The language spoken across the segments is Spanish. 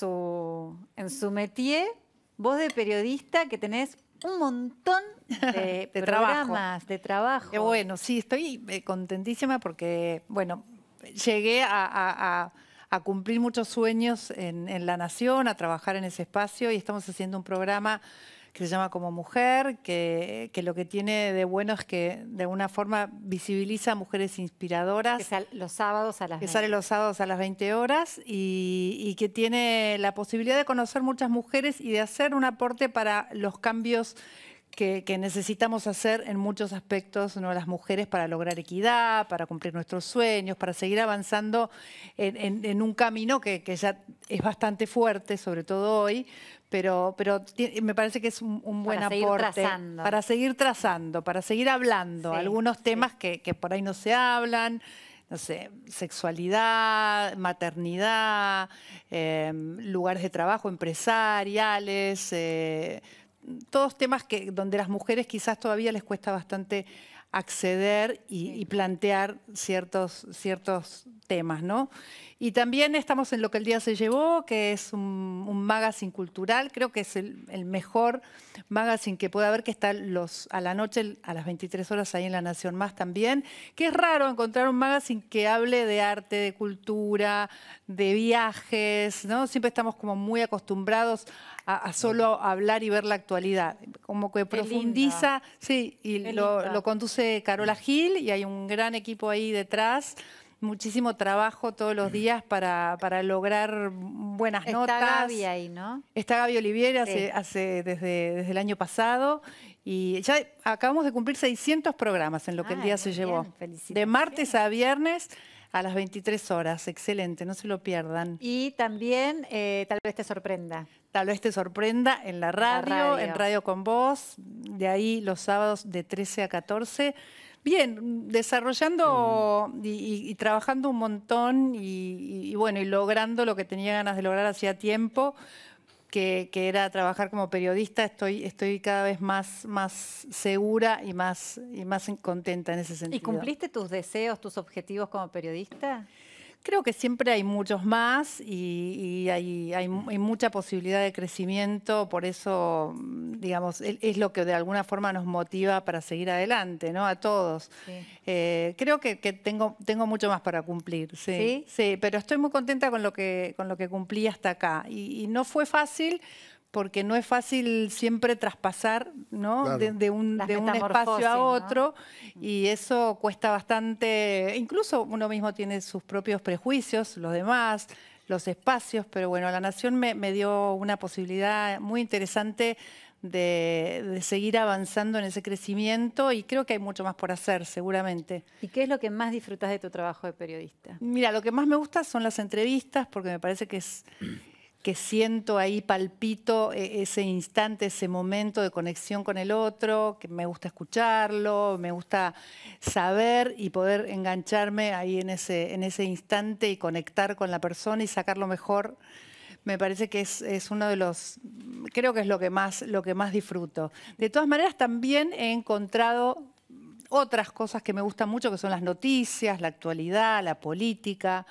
su, en su métier, vos de periodista que tenés un montón de, programas, de trabajo. Qué bueno, sí, estoy eh, contentísima porque, bueno, llegué a, cumplir muchos sueños en La Nación, a trabajar en ese espacio y estamos haciendo un programa que se llama Como Mujer, que, lo que tiene de bueno es que de alguna forma visibiliza a mujeres inspiradoras. Que sale los sábados a las 20. Que sale los sábados a las 20 horas y, y que tiene la posibilidad de conocer muchas mujeres y de hacer un aporte para los cambios que, necesitamos hacer en muchos aspectos las mujeres para lograr equidad, para cumplir nuestros sueños, para seguir avanzando en, un camino que, ya es bastante fuerte, sobre todo hoy, pero, pero me parece que es un, buen para Seguir trazando. Para seguir trazando, para seguir hablando. algunos temas que, por ahí no se hablan no sé, sexualidad, maternidad, eh, lugares de trabajo empresariales, eh, todos temas que, donde las mujeres quizás todavía les cuesta bastante acceder y, plantear ciertos, ciertos temas. ¿no? Y también estamos en Lo que el día se llevó, que es un, magazine cultural, creo que es el, mejor magazine que puede haber, que está los, a la noche, a las 23 horas, ahí en La Nación Más también, que es raro encontrar un magazine que hable de arte, de cultura, de viajes, ¿no? Siempre estamos como muy acostumbrados a, solo hablar y ver la actualidad, como que profundiza, sí, y lo, lo conduce eh, Carola Gil y hay un gran equipo ahí detrás muchísimo trabajo todos los días para, para lograr buenas notas. Está Gaby ahí, ¿no? Está Gaby Olivier desde, desde, el año pasado y ya acabamos de cumplir 600 programas en lo que el día se llevó. De martes a viernes a las 23 horas. Excelente, no se lo pierdan. Y también eh, tal vez te sorprenda. Tal vez te sorprenda en la radio, en Radio con Vos, de ahí los sábados de 13 a 14. Bien, desarrollando mm. y, trabajando un montón y, bueno, y logrando lo que tenía ganas de lograr hacía tiempo que, era trabajar como periodista, estoy, estoy cada vez más, más segura y más, y más contenta en ese sentido. ¿Y cumpliste tus deseos, tus objetivos como periodista? Creo que siempre hay muchos más y, hay, mucha posibilidad de crecimiento, por eso, mm, digamos, e, es lo que de alguna forma nos motiva para seguir adelante, ¿no? A todos. Eh, creo que, tengo, mucho más para cumplir, ¿sí? ¿sí? pero estoy muy contenta con lo que, con lo que cumplí hasta acá. y, y no fue fácil, porque no es fácil siempre traspasar ¿no? de, un, espacio a otro y eso cuesta bastante, incluso uno mismo tiene sus propios prejuicios, los demás, los espacios, pero bueno, la Nación me, dio una posibilidad muy interesante de, de, seguir avanzando en ese crecimiento y creo que hay mucho más por hacer, seguramente. ¿Y qué es lo que más disfrutas de tu trabajo de periodista? Mira, lo que más me gusta son las entrevistas porque me parece que es que siento ahí, palpito e-, ese instante, ese momento de conexión con el otro, que me gusta escucharlo, me gusta saber y poder engancharme ahí en ese, en ese instante y conectar con la persona y sacar lo mejor. Me parece que es, es, uno de los, creo que es lo que, más, lo que más disfruto. De todas maneras, también he encontrado otras cosas que me gustan mucho, que son las noticias, la actualidad, la política.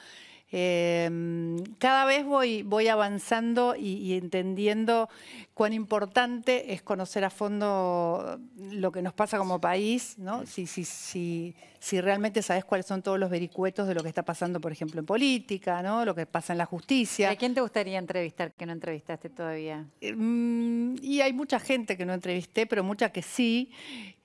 Em, cada vez voy, avanzando y, entendiendo cuán importante es conocer a fondo lo que nos pasa como país, ¿no? si, realmente sabes cuáles son todos los vericuetos de lo que está pasando, por ejemplo, en política, ¿no? lo que pasa en la justicia. ¿A quién te gustaría entrevistar que no entrevistaste todavía? Em, y hay mucha gente que no entrevisté, pero mucha que sí.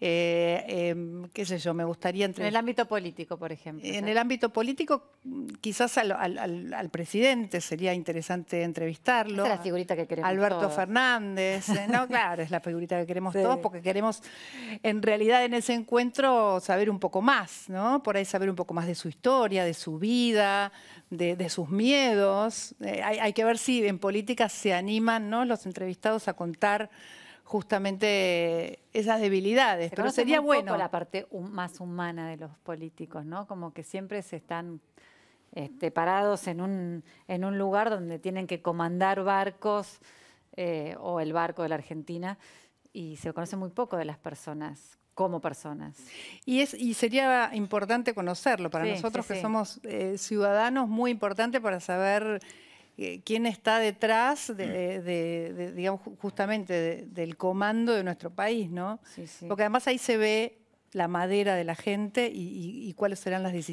Eh, em, qué sé yo, me gustaría... En el ámbito político, por ejemplo. En el ámbito político, mm, quizás al, presidente sería interesante entrevistarlo. es la figurita que queremos Alberto Fernández. Eh, no, claro, es la figurita que queremos todos porque queremos, en realidad, en ese encuentro saber un poco más, ¿no? Por ahí saber un poco más de su historia, de su vida, de, sus miedos. Eh, hay, hay que ver si en política se animan ¿no? los entrevistados a contar justamente esas debilidades. pero sería bueno. Poco la parte más humana de los políticos, ¿no? Como que siempre se están este, parados en un, en un lugar donde tienen que comandar barcos eh, o el barco de la Argentina y se conoce muy poco de las personas como personas. Y, es, y sería importante conocerlo para nosotros que somos eh, ciudadanos, muy importante para saber eh, quién está detrás de, mm. digamos, justamente del comando de nuestro país, ¿no? Porque además ahí se ve la madera de la gente y cuáles serán las decisiones.